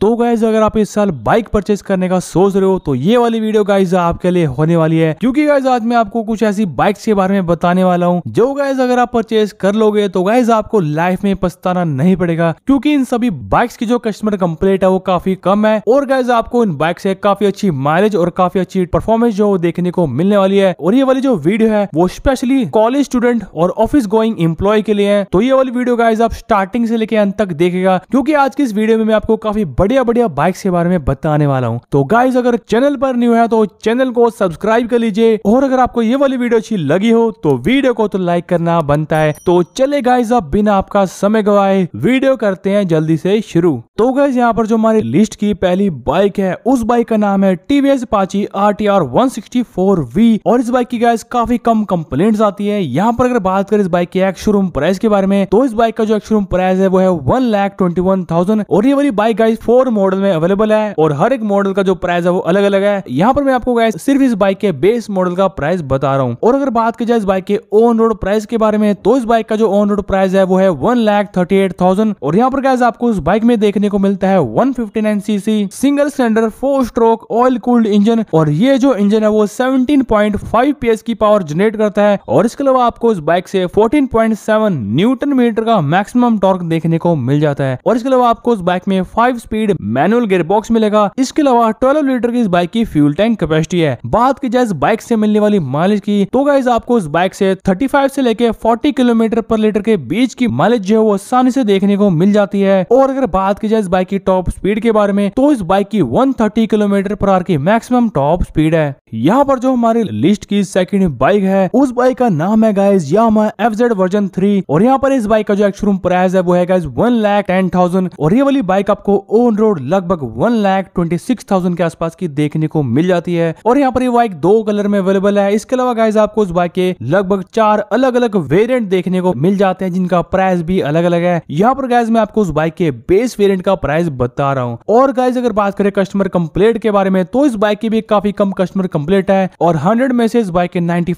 तो गाइज अगर आप इस साल बाइक परचेस करने का सोच रहे हो तो ये वाली वीडियो गाइज आपके लिए होने वाली है क्योंकि गाइज आज मैं आपको कुछ ऐसी बाइक्स के बारे में बताने वाला हूँ जो गाइज अगर आप परचेस कर लोगे तो गाइज आपको लाइफ में पछताना नहीं पड़ेगा क्योंकि इन सभी बाइक्स की जो कस्टमर कंप्लेट है वो काफी कम है और गाइज आपको इन बाइक से काफी अच्छी माइलेज और काफी अच्छी परफॉर्मेंस जो देखने को मिलने वाली है और ये वाली जो वीडियो है वो स्पेशली कॉलेज स्टूडेंट और ऑफिस गोइंग एम्प्लॉय के लिए है तो ये वाली वीडियो गाइज आप स्टार्टिंग से लेके अंत तक देखेगा क्योंकि आज की इस वीडियो में मैं आपको काफी बढ़िया बढ़िया बाइक्स के बारे में बताने वाला हूँ तो गाइज अगर चैनल पर न्यू है तो चैनल को सब्सक्राइब कर लीजिए और अगर आपको ये वाली वीडियो अच्छी लगी हो तो वीडियो को तो लाइक करना बनता है तो चले गाइज अब बिना आपका समय गवाए वीडियो करते हैं जल्दी से शुरू तो गाइज यहाँ पर जो हमारी लिस्ट की पहली बाइक है उस बाइक का नाम है TVS Apache R T R one sixty four V और इस बाइक की गाइज काफी कम कंप्लेंट आती है यहाँ पर अगर बात करें इस बाइक के एक्शोरूम प्राइस के बारे में तो इस बाइक का जो एक्सरूम प्राइस है वो है one lakh twenty one thousand और ये वाली bike guys four four model में अवेलेबल है और हर एक मॉडल का जो प्राइस है वो अलग अलग है यहाँ पर मैं आपको सिर्फ इस बाइक के बेस मॉडल का प्राइस बता रहा हूँ और अगर बात की जाए इस बाइक के ऑन रोड प्राइस के बारे में तो इस बाइक का जो ऑन रोड प्राइस है वो है one lakh thirty eight thousand और यहाँ पर गैस आपको उस बाइक में देखने को मिलता है one fifty nine CC single cylinder four stroke oil cooled engine और ये जो इंजन है वो सेवनटीन पॉइंट फाइव पीएस की पावर जनरेट करता है और इसके अलावा आपको इस बाइक से fourteen point seven newton metre का मैक्सिमम टॉर्क देखने को मिल जाता है और इसके अलावा आपको इस बाइक में five speed speed manual gearbox मिलेगा इसके अलावा ट्वेल्व लीटर की इस बाइक की फ्यूल टैंक कैपेसिटी है बात की जाए इस बाइक से मिलने वाली माइलेज की तो गाइज आपको इस बाइक से 35 से लेकर 40 किलोमीटर पर लीटर के बीच की माइलेज जो है वो आसानी से देखने को मिल जाती है और अगर बात की जाए इस बाइक की टॉप स्पीड के बारे में तो इस बाइक की 130 किलोमीटर पर आर की मैक्सिमम टॉप स्पीड है यहाँ पर जो हमारी लिस्ट की सेकंड बाइक है उस बाइक का नाम है guys Yamaha F Z version three और यहाँ पर इस बाइक का जो एक्सरूम प्राइस है वो है guys one lakh ten thousand और ये वाली बाइक आपको ओन रोड लगभग one lakh twenty six thousand के आसपास की देखने को मिल जाती है और यहाँ पर ये बाइक दो कलर में अवेलेबल है इसके अलावा गाइज आपको उस बाइक के लगभग चार अलग अलग वेरियंट देखने को मिल जाते हैं जिनका प्राइस भी अलग अलग है यहाँ पर गाइज मैं आपको उस बाइक के बेस वेरियंट का प्राइस बता रहा हूँ और गाइज अगर बात करें कस्टमर कम्प्लेट के बारे में तो इस बाइक की भी काफी कम कस्टमर कम्प्लेट है और हंड्रेड में से इस बाइक के नाइन्टी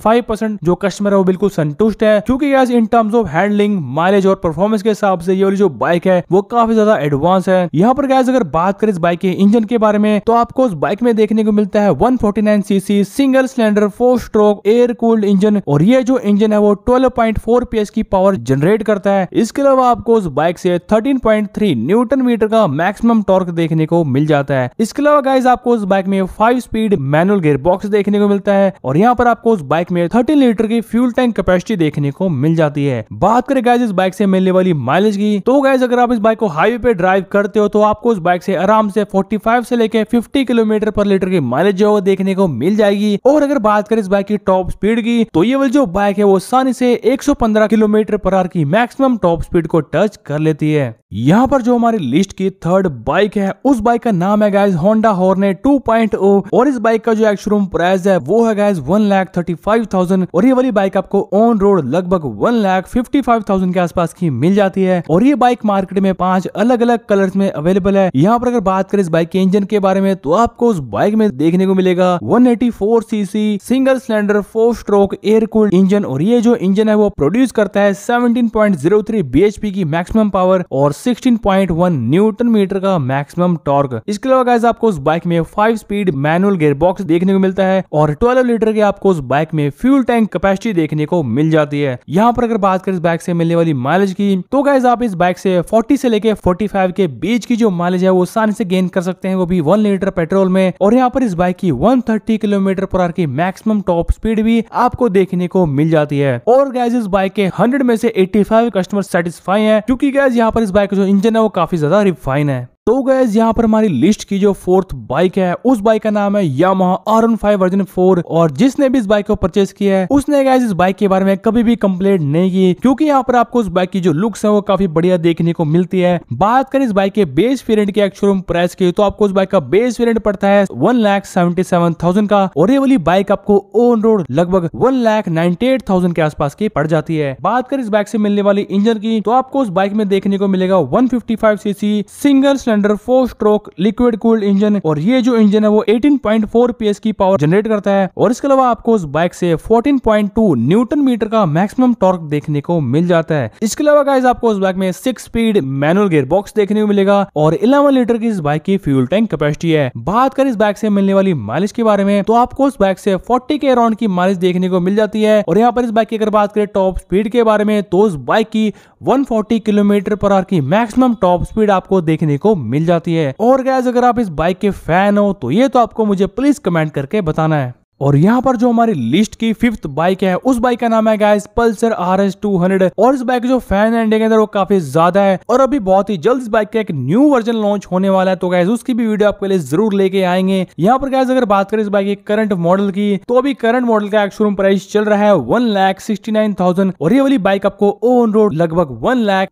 जो कस्टमर है वो बिल्कुल संतुष्ट है क्योंकि guys in terms of handling mileage और परफॉर्मेंस के हिसाब से ये वाली जो बाइक है वो काफी ज्यादा एडवांस है यहाँ पर गाइज गाइज अगर बात करें इस बाइक के इंजन के बारे में तो आपको उस बाइक में देखने को मिलता है 149 CC single cylinder four stroke air cooled engine और ये जो इंजन है वो 12.4 पॉइंट की पावर जनरेट करता है इसके अलावा आपको उस बाइक से 13.3 पॉइंट न्यूटन मीटर का मैक्सिमम टॉर्क देखने को मिल जाता है इसके अलावा गाइज आपको उस बाइक में five speed manual gear box देखने को मिलता है और यहाँ पर आपको उस बाइक में थर्टी लीटर की फ्यूल टैंक कैपेसिटी देखने को मिल जाती है बात करें गाइज इस बाइक से मिलने वाली माइलेज की तो गाइज अगर आप इस बाइक को हाईवे पे ड्राइव करते हो तो आपको उस बाइक से आराम से 45 से लेकर 50 किलोमीटर पर लीटर की माइलेज जो है देखने को मिल जाएगी और अगर बात करें इस बाइक की टॉप स्पीड की तो ये वाली जो बाइक है वो आसानी से 115 किलोमीटर पर आर की मैक्सिमम टॉप स्पीड को टच कर लेती है यहाँ पर जो हमारी लिस्ट की थर्ड बाइक है उस बाइक का नाम है गाइज होंडा हॉर्ने 2.0 और इस बाइक का जो एक्सरूम प्राइस है वो है guys one lakh thirty five thousand और ये वाली बाइक आपको ऑन रोड लगभग one lakh fifty five thousand के आसपास की मिल जाती है और ये बाइक मार्केट में पांच अलग अलग कलर्स में अवेलेबल है यहाँ पर अगर बात करें इस बाइक के इंजन के बारे में तो आपको उस बाइक में देखने को मिलेगा 184 CC single cylinder four stroke air cooled engine और ये जो इंजन है वो प्रोड्यूस करता है 17.03 पॉइंट की मैक्सिमम पावर और 16.1 न्यूटन मीटर का मैक्सिमम टॉर्क इसके अलावा आपको उस बाइक में five speed manual gear box देखने को मिलता है और ट्वेल्व लीटर के आपको उस बाइक में फ्यूल टैंक कैपेसिटी देखने को मिल जाती है यहाँ पर अगर बात करें इस बाइक से मिलने वाली माइलेज की तो गाइज आप इस बाइक से फोर्टी से लेके फोर्टी के बीच की जो माइलेज माइलेज है वो आसानी से गेन कर सकते हैं वो भी वन लीटर पेट्रोल में और यहाँ पर इस बाइक की 130 किलोमीटर पर आर की मैक्सिमम टॉप स्पीड भी आपको देखने को मिल जाती है और गैस इस बाइक के 100 में से 85 कस्टमर सेटिस्फाई है क्योंकि गैस यहाँ पर इस बाइक का जो इंजन है वो काफी ज्यादा रिफाइन है तो गैस यहाँ पर हमारी लिस्ट की जो फोर्थ बाइक है उस बाइक का नाम है Yamaha R N five version four और जिसने भी इस बाइक को परचेज किया है उसने गैस इस बाइक के बारे में कभी भी कंप्लेंट नहीं की क्योंकि यहाँ पर आपको उस बाइक की जो लुक्स है वो काफी बढ़िया देखने को मिलती है बात करें इस बाइक के बेस वेरियंट के एक्शोरूम प्राइस की तो आपको उस बाइक का बेस वेरियंट पड़ता है one lakh seventy seven thousand का और ये वाली बाइक आपको ऑन रोड लगभग one lakh ninety eight thousand के आसपास की पड़ जाती है बात करें इस बाइक से मिलने वाली इंजन की तो आपको उस बाइक में देखने को मिलेगा one fifty five CC single cylinder four stroke liquid cooled engine और ये जो इंजन है वो 18.4 पीएस की पावर जनरेट करता है और इसके अलावा आपको उस बाइक से 14.2 न्यूटन मीटर का मैक्सिमम टॉर्क देखने को मिल जाता है इसके अलावा गाइज आपको उस बाइक में six speed manual gear box देखने को मिलेगा और इलेवन लीटर की इस बाइक की फ्यूल टैंक कैपेसिटी है बात कर इस बाइक से मिलने वाली माइलेज के बारे में तो आपको उस बाइक से फोर्टी के अराउंड की माइलेज देखने को मिल जाती है और यहाँ पर इस बाइक की अगर बात करें टॉप स्पीड के बारे में तो उस बाइक की 140 किलोमीटर पर आर की मैक्सिमम टॉप स्पीड आपको देखने को मिल जाती है और गैस अगर आप इस बाइक के फैन हो तो ये तो आपको मुझे प्लीज कमेंट करके बताना है और यहाँ पर जो हमारी लिस्ट की फिफ्थ बाइक है उस बाइक का नाम है guys Pulsar R S two hundred और इस बाइक जो फैन एंडिंग है वो काफी ज्यादा है और अभी बहुत ही जल्द इस बाइक का एक न्यू वर्जन लॉन्च होने वाला है तो गाइस उसकी भी वीडियो आपके लिए जरूर लेके आएंगे यहाँ पर गाइस अगर बात करें इस बाइक के करंट मॉडल की तो अभी करंट मॉडल का एक प्राइस चल रहा है one lakh sixty nine thousand और ये वाली बाइक आपको ऑन रोड लगभग वन लाख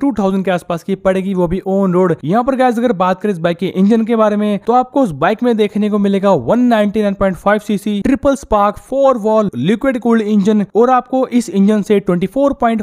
टू थाउजेंड के आसपास की पड़ेगी वो भी ऑन रोड यहाँ पर गाय अगर बात करें इस बाइक के इंजन के बारे में तो आपको उस बाइक में देखने को मिलेगा one ninety nine point five CC सी triple spark four valve liquid cooled engine और आपको इस इंजन से 24.5 पॉइंट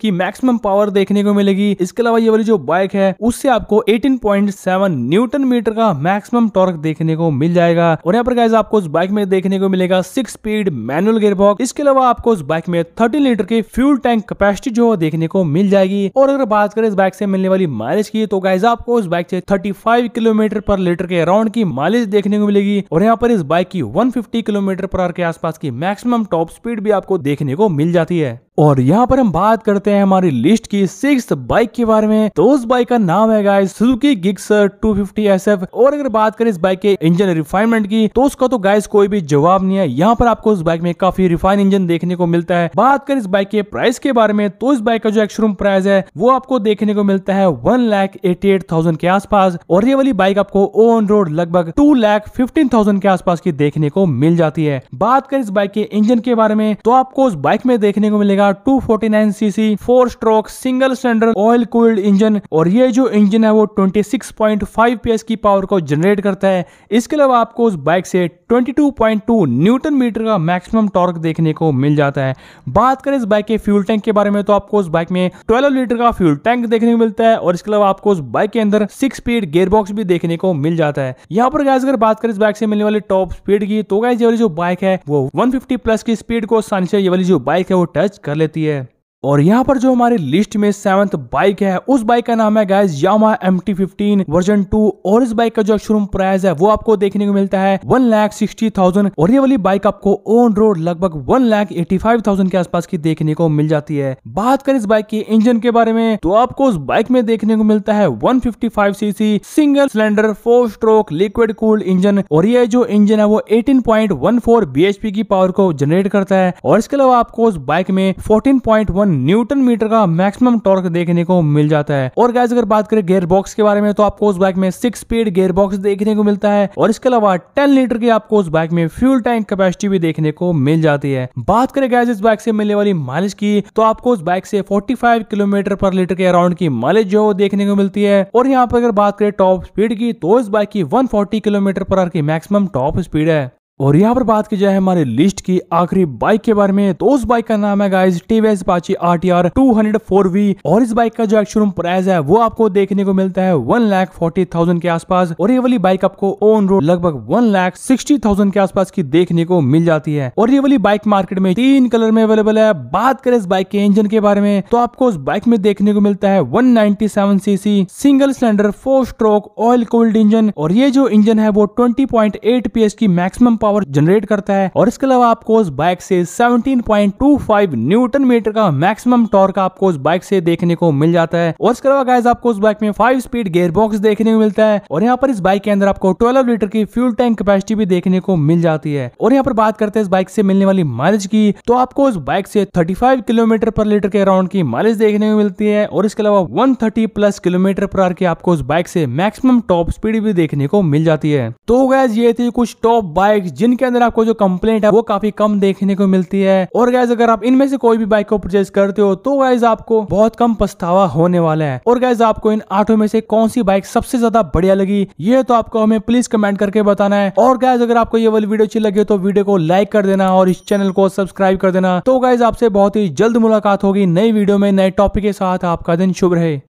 की मैक्सिमम पावर देखने को मिलेगी इसके अलावा ये वाली जो बाइक है उससे आपको 18.7 न्यूटन मीटर का मैक्सिमम टॉर्क देखने को मिल जाएगा और यहाँ पर गैस आपको उस बाइक में देखने को मिलेगा सिक्स स्पीड मैनुअल गियरबॉक्स इसके अलावा आपको उस बाइक में थर्टी लीटर की फ्यूल टैंक कैपेसिटी जो देखने को मिल जाएगी और अगर बात करें इस बाइक से मिलने वाली माइलेज की तो गैस आपको उस बाइक से थर्टी किलोमीटर पर लीटर के अराउंड की माइलेज देखने को मिलेगी और यहाँ पर इस बाइक की one forty kilometre per hour के आसपास की मैक्सिमम टॉप स्पीड भी आपको देखने को मिल जाती है और यहाँ पर हम बात करते हैं हमारी लिस्ट की सिक्स बाइक के बारे में तो उस बाइक का नाम है गाइस सुजुकी गिक्सर 250 SF और अगर बात करें इस बाइक के इंजन रिफाइनमेंट की तो उसका तो गाइस कोई भी जवाब नहीं है यहाँ पर आपको उस बाइक में काफी रिफाइन इंजन देखने को मिलता है बात करें इस बाइक के प्राइस के बारे में तो इस बाइक का जो एक्सरूम प्राइस है वो आपको देखने को मिलता है one lakh eighty eight thousand के आसपास और ये वाली बाइक आपको ऑन रोड लगभग टू लाख फिफ्टीन थाउजेंड के आसपास की देखने को मिल जाती है बात करें इस बाइक के इंजन के बारे में तो आपको उस बाइक में देखने को मिलेगा का 249 CC four stroke single cylinder oil cooled engine और ये जो इंजन है वो 26.5 पीएस की पावर को जनरेट करता है इसके अलावा आपको उस बाइक से 22.2 न्यूटन मीटर का मैक्सिमम टॉर्क देखने को मिल जाता है बात करें इस बाइक के फ्यूल टैंक के बारे में तो आपको उस बाइक में 12 लीटर का फ्यूल टैंक देखने को मिलता है और इसके अलावा आपको उस बाइक के अंदर सिक्स स्पीड गेयरबॉक्स भी देखने को मिल जाता है यहाँ पर गैस अगर बात करें इस बाइक से मिलने वाले टॉप स्पीड की तो गैस ये वाली जो बाइक है वो 150 प्लस की स्पीड को आसानी से ये वाली जो बाइक है वो टच कर लेती है और यहाँ पर जो हमारी लिस्ट में सेवंथ बाइक है उस बाइक का नाम है guys Yamaha M T fifteen version two और इस बाइक का जो शोरूम प्राइस है वो आपको देखने को मिलता है वन लाख सिक्सटी थाउजेंड और ये वाली बाइक आपको ऑन रोड लगभग one lakh eighty five thousand के आसपास की देखने को मिल जाती है बात करें इस बाइक के इंजन के बारे में तो आपको उस बाइक में देखने को मिलता है one fifty five CC single cylinder four stroke liquid cooled engine और ये जो इंजन है वो eighteen point one four B H P की पावर को जनरेट करता है और इसके अलावा आपको उस बाइक में fourteen point one newton metre का मैक्सिमम टॉर्क देखने को मिल जाता है और गैस अगर बात करें गेयर बॉक्स के बारे में तो आपको उस बाइक में सिक्स स्पीड गेयर बॉक्स देखने को मिलता है और इसके अलावा टेन लीटर की आपको उस बाइक में फ्यूल टैंक कैपेसिटी भी देखने को मिल जाती है बात करें गैस इस बाइक से मिलने वाली माइलेज की तो आपको उस बाइक से फोर्टी किलोमीटर पर लीटर के अराउंड की माइलेज जो देखने को मिलती है और यहाँ पर अगर बात करें टॉप स्पीड की तो इस बाइक की वन किलोमीटर पर आर की मैक्सिमम टॉप स्पीड है और यहाँ पर बात की जाए हमारे लिस्ट की आखिरी बाइक के बारे में तो उस बाइक का नाम है guys TVS Apache R T R two hundred four V और इस बाइक का जो एक्शोरूम प्राइस है वो आपको देखने को मिलता है वन लाख फोर्टी थाउजेंड के आसपास और ये वाली बाइक आपको ऑन रोड लगभग वन लाख सिक्सटी थाउजेंड के आसपास की देखने को मिल जाती है और ये वाली बाइक मार्केट में तीन कलर में अवेलेबल है बात करें इस बाइक के इंजन के बारे में तो आपको उस बाइक में देखने को मिलता है one ninety seven CC single cylinder four stroke oil cooled engine और ये जो इंजन है वो twenty point eight P S की मैक्सिमम पावर जनरेट करता है और इसके अलावा आपको उस बाइक से 17.25 न्यूटन मीटर का मैक्सिमम टॉर्क आपको उस बाइक से देखने को मिल जाता है और इसके अलावा गाइज आपको उस बाइक में फाइव स्पीड गेयर बॉक्स देखने को मिलता है और यहाँ पर इस बाइक के अंदर आपको ट्वेल्व लीटर की फ्यूल टैंक कैपेसिटी भी देखने को मिल जाती है और यहाँ पर बात करते हैं इस बाइक से मिलने वाली माइलेज की तो आपको उस बाइक से थर्टी किलोमीटर पर लीटर के अराउंड की माइलेज देखने को मिलती है और इसके अलावा one plus kilometre per hour की आपको उस बाइक से मैक्सिमम टॉप स्पीड भी देखने को मिल जाती है तो गैस ये थी कुछ टॉप बाइक्स जिनके अंदर आपको जो कंप्लेंट है वो काफी कम देखने को मिलती है और गैस अगर आप इनमें से कोई भी बाइक को परचेज करते हो तो गैस आपको बहुत कम पछतावा होने वाला है और गैस आपको इन आठो में से कौन सी बाइक सबसे ज्यादा बढ़िया लगी ये तो आपको हमें प्लीज कमेंट करके बताना है और गैस अगर आपको ये वाली वीडियो अच्छी लगी तो वीडियो को लाइक कर देना और इस चैनल को सब्सक्राइब कर देना तो गैस आपसे बहुत ही जल्द मुलाकात होगी नई वीडियो में नए टॉपिक के साथ आपका दिन शुभ रहे